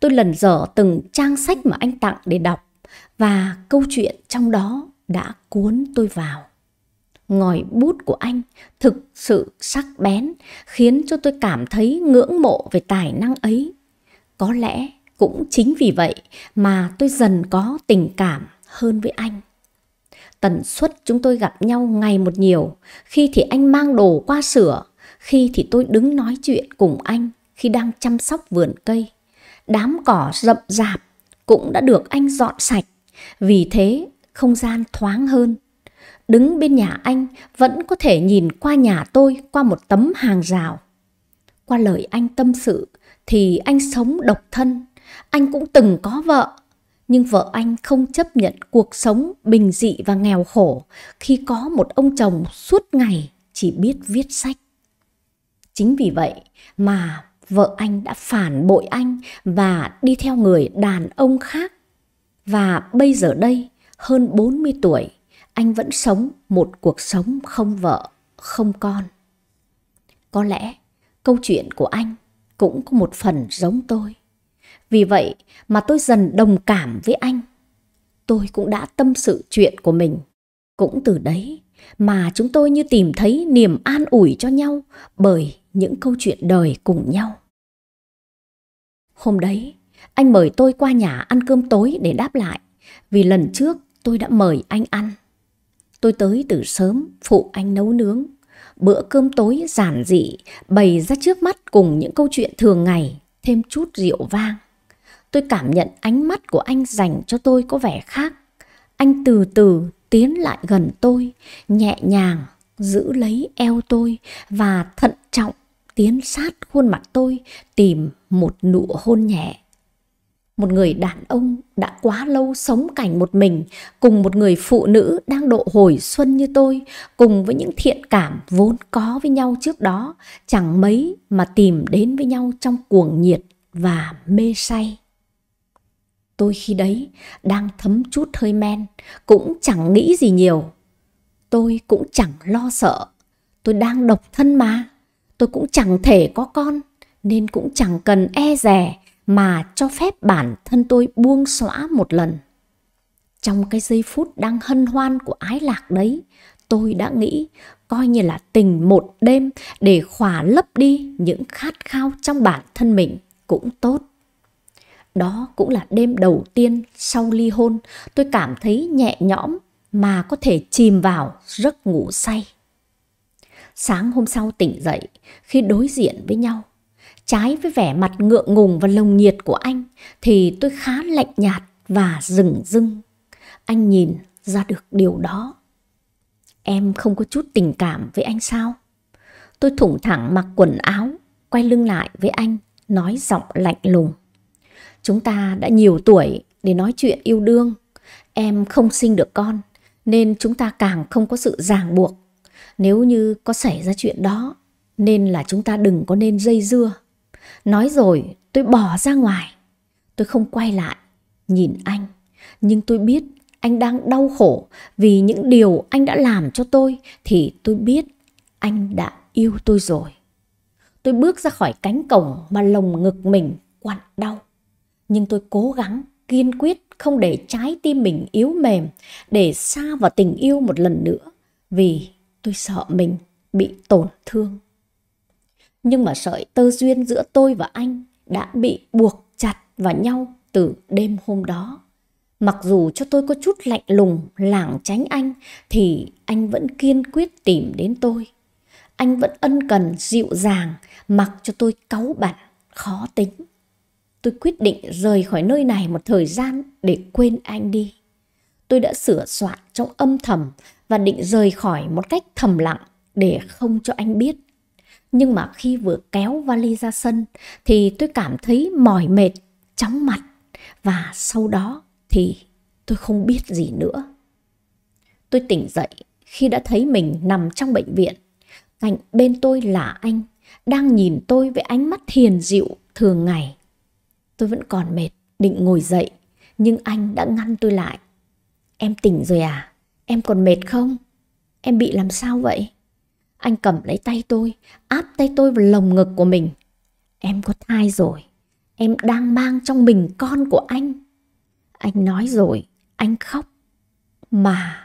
tôi lần dở từng trang sách mà anh tặng để đọc và câu chuyện trong đó đã cuốn tôi vào ngòi bút của anh thực sự sắc bén khiến cho tôi cảm thấy ngưỡng mộ về tài năng ấy có lẽ cũng chính vì vậy mà tôi dần có tình cảm hơn với anh tần suất chúng tôi gặp nhau ngày một nhiều khi thì anh mang đồ qua sửa khi thì tôi đứng nói chuyện cùng anh khi đang chăm sóc vườn cây đám cỏ rậm rạp cũng đã được anh dọn sạch vì thế không gian thoáng hơn đứng bên nhà anh vẫn có thể nhìn qua nhà tôi qua một tấm hàng rào. Qua lời anh tâm sự thì anh sống độc thân, anh cũng từng có vợ, nhưng vợ anh không chấp nhận cuộc sống bình dị và nghèo khổ khi có một ông chồng suốt ngày chỉ biết viết sách. Chính vì vậy mà vợ anh đã phản bội anh và đi theo người đàn ông khác. Và bây giờ đây, hơn 40 tuổi, anh vẫn sống một cuộc sống không vợ, không con. Có lẽ câu chuyện của anh cũng có một phần giống tôi. Vì vậy mà tôi dần đồng cảm với anh. Tôi cũng đã tâm sự chuyện của mình. Cũng từ đấy mà chúng tôi như tìm thấy niềm an ủi cho nhau bởi những câu chuyện đời cùng nhau. Hôm đấy, anh mời tôi qua nhà ăn cơm tối để đáp lại, vì lần trước tôi đã mời anh ăn. Tôi tới từ sớm, phụ anh nấu nướng. Bữa cơm tối giản dị, bày ra trước mắt cùng những câu chuyện thường ngày, thêm chút rượu vang. Tôi cảm nhận ánh mắt của anh dành cho tôi có vẻ khác. Anh từ từ tiến lại gần tôi, nhẹ nhàng giữ lấy eo tôi và thận trọng tiến sát khuôn mặt tôi tìm một nụ hôn nhẹ một người đàn ông đã quá lâu sống cảnh một mình cùng một người phụ nữ đang độ hồi xuân như tôi cùng với những thiện cảm vốn có với nhau trước đó chẳng mấy mà tìm đến với nhau trong cuồng nhiệt và mê say tôi khi đấy đang thấm chút hơi men cũng chẳng nghĩ gì nhiều tôi cũng chẳng lo sợ tôi đang độc thân mà tôi cũng chẳng thể có con nên cũng chẳng cần e rè mà cho phép bản thân tôi buông xóa một lần trong cái giây phút đang hân hoan của ái lạc đấy tôi đã nghĩ coi như là tình một đêm để khỏa lấp đi những khát khao trong bản thân mình cũng tốt đó cũng là đêm đầu tiên sau ly hôn tôi cảm thấy nhẹ nhõm mà có thể chìm vào giấc ngủ say sáng hôm sau tỉnh dậy khi đối diện với nhau Trái với vẻ mặt ngượng ngùng và lồng nhiệt của anh thì tôi khá lạnh nhạt và rừng rưng. Anh nhìn ra được điều đó. Em không có chút tình cảm với anh sao? Tôi thủng thẳng mặc quần áo, quay lưng lại với anh, nói giọng lạnh lùng. Chúng ta đã nhiều tuổi để nói chuyện yêu đương. Em không sinh được con, nên chúng ta càng không có sự ràng buộc. Nếu như có xảy ra chuyện đó, nên là chúng ta đừng có nên dây dưa. Nói rồi tôi bỏ ra ngoài. Tôi không quay lại, nhìn anh. Nhưng tôi biết anh đang đau khổ vì những điều anh đã làm cho tôi thì tôi biết anh đã yêu tôi rồi. Tôi bước ra khỏi cánh cổng mà lồng ngực mình quặn đau. Nhưng tôi cố gắng, kiên quyết không để trái tim mình yếu mềm, để xa vào tình yêu một lần nữa vì tôi sợ mình bị tổn thương. Nhưng mà sợi tơ duyên giữa tôi và anh đã bị buộc chặt vào nhau từ đêm hôm đó. Mặc dù cho tôi có chút lạnh lùng, lảng tránh anh, thì anh vẫn kiên quyết tìm đến tôi. Anh vẫn ân cần, dịu dàng, mặc cho tôi cáu bẳn, khó tính. Tôi quyết định rời khỏi nơi này một thời gian để quên anh đi. Tôi đã sửa soạn trong âm thầm và định rời khỏi một cách thầm lặng để không cho anh biết nhưng mà khi vừa kéo vali ra sân thì tôi cảm thấy mỏi mệt, chóng mặt và sau đó thì tôi không biết gì nữa. Tôi tỉnh dậy khi đã thấy mình nằm trong bệnh viện. Cạnh bên tôi là anh, đang nhìn tôi với ánh mắt hiền dịu thường ngày. Tôi vẫn còn mệt, định ngồi dậy, nhưng anh đã ngăn tôi lại. Em tỉnh rồi à? Em còn mệt không? Em bị làm sao vậy? Anh cầm lấy tay tôi, áp tay tôi vào lồng ngực của mình. Em có thai rồi, em đang mang trong mình con của anh. Anh nói rồi, anh khóc. Mà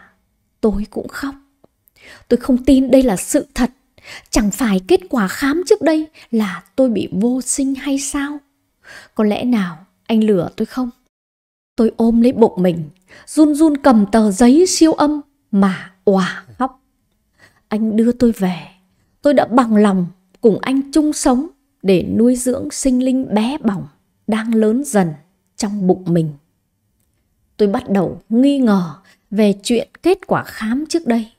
tôi cũng khóc. Tôi không tin đây là sự thật. Chẳng phải kết quả khám trước đây là tôi bị vô sinh hay sao? Có lẽ nào anh lừa tôi không? Tôi ôm lấy bụng mình, run run cầm tờ giấy siêu âm mà òa khóc anh đưa tôi về. Tôi đã bằng lòng cùng anh chung sống để nuôi dưỡng sinh linh bé bỏng đang lớn dần trong bụng mình. Tôi bắt đầu nghi ngờ về chuyện kết quả khám trước đây.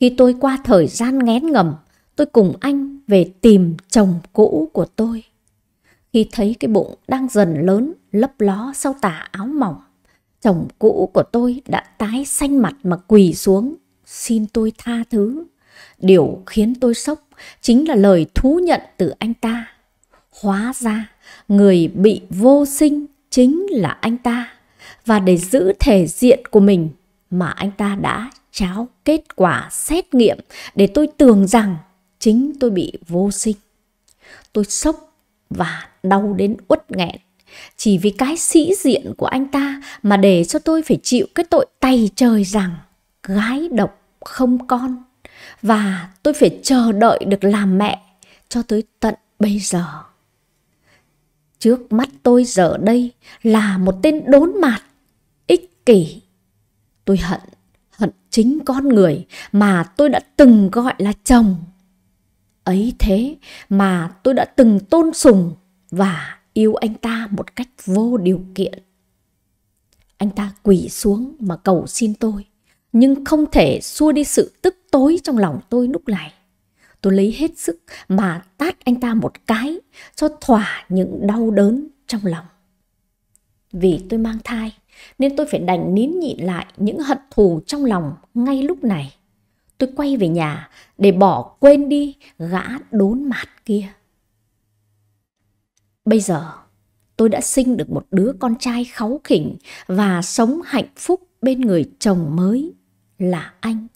Khi tôi qua thời gian ngén ngầm, tôi cùng anh về tìm chồng cũ của tôi. Khi thấy cái bụng đang dần lớn lấp ló sau tà áo mỏng, chồng cũ của tôi đã tái xanh mặt mà quỳ xuống xin tôi tha thứ. Điều khiến tôi sốc chính là lời thú nhận từ anh ta. Hóa ra, người bị vô sinh chính là anh ta. Và để giữ thể diện của mình mà anh ta đã tráo kết quả xét nghiệm để tôi tưởng rằng chính tôi bị vô sinh. Tôi sốc và đau đến uất nghẹn. Chỉ vì cái sĩ diện của anh ta mà để cho tôi phải chịu cái tội tay trời rằng gái độc không con và tôi phải chờ đợi được làm mẹ cho tới tận bây giờ trước mắt tôi giờ đây là một tên đốn mạt ích kỷ tôi hận hận chính con người mà tôi đã từng gọi là chồng ấy thế mà tôi đã từng tôn sùng và yêu anh ta một cách vô điều kiện anh ta quỳ xuống mà cầu xin tôi nhưng không thể xua đi sự tức tối trong lòng tôi lúc này. Tôi lấy hết sức mà tát anh ta một cái cho thỏa những đau đớn trong lòng. Vì tôi mang thai nên tôi phải đành nín nhịn lại những hận thù trong lòng ngay lúc này. Tôi quay về nhà để bỏ quên đi gã đốn mạt kia. Bây giờ tôi đã sinh được một đứa con trai kháu khỉnh và sống hạnh phúc bên người chồng mới là anh.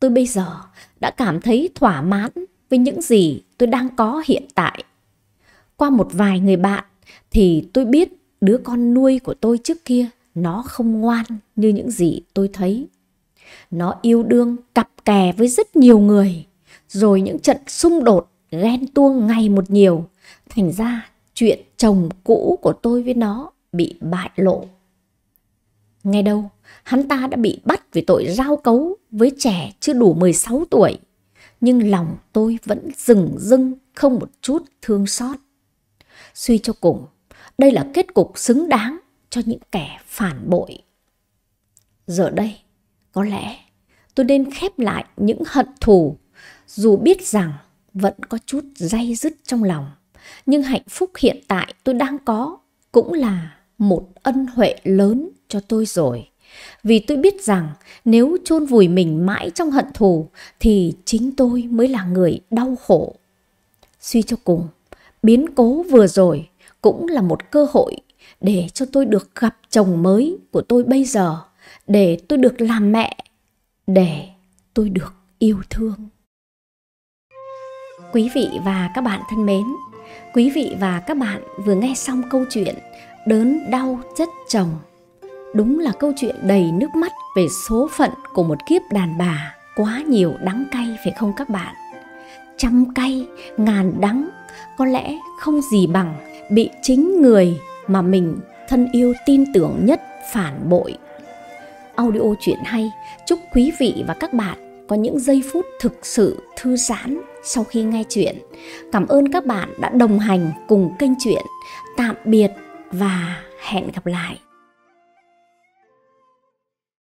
Tôi bây giờ đã cảm thấy thỏa mãn với những gì tôi đang có hiện tại. Qua một vài người bạn thì tôi biết đứa con nuôi của tôi trước kia nó không ngoan như những gì tôi thấy. Nó yêu đương cặp kè với rất nhiều người, rồi những trận xung đột ghen tuông ngày một nhiều. Thành ra chuyện chồng cũ của tôi với nó bị bại lộ nghe đâu, hắn ta đã bị bắt vì tội giao cấu với trẻ chưa đủ 16 tuổi. Nhưng lòng tôi vẫn rừng rưng không một chút thương xót. Suy cho cùng, đây là kết cục xứng đáng cho những kẻ phản bội. Giờ đây, có lẽ tôi nên khép lại những hận thù dù biết rằng vẫn có chút day dứt trong lòng. Nhưng hạnh phúc hiện tại tôi đang có cũng là một ân huệ lớn cho tôi rồi. Vì tôi biết rằng nếu chôn vùi mình mãi trong hận thù thì chính tôi mới là người đau khổ. Suy cho cùng, biến cố vừa rồi cũng là một cơ hội để cho tôi được gặp chồng mới của tôi bây giờ, để tôi được làm mẹ, để tôi được yêu thương. Quý vị và các bạn thân mến, quý vị và các bạn vừa nghe xong câu chuyện Đớn đau chất chồng đúng là câu chuyện đầy nước mắt về số phận của một kiếp đàn bà quá nhiều đắng cay phải không các bạn trăm cay ngàn đắng có lẽ không gì bằng bị chính người mà mình thân yêu tin tưởng nhất phản bội audio chuyện hay chúc quý vị và các bạn có những giây phút thực sự thư giãn sau khi nghe chuyện cảm ơn các bạn đã đồng hành cùng kênh chuyện tạm biệt và hẹn gặp lại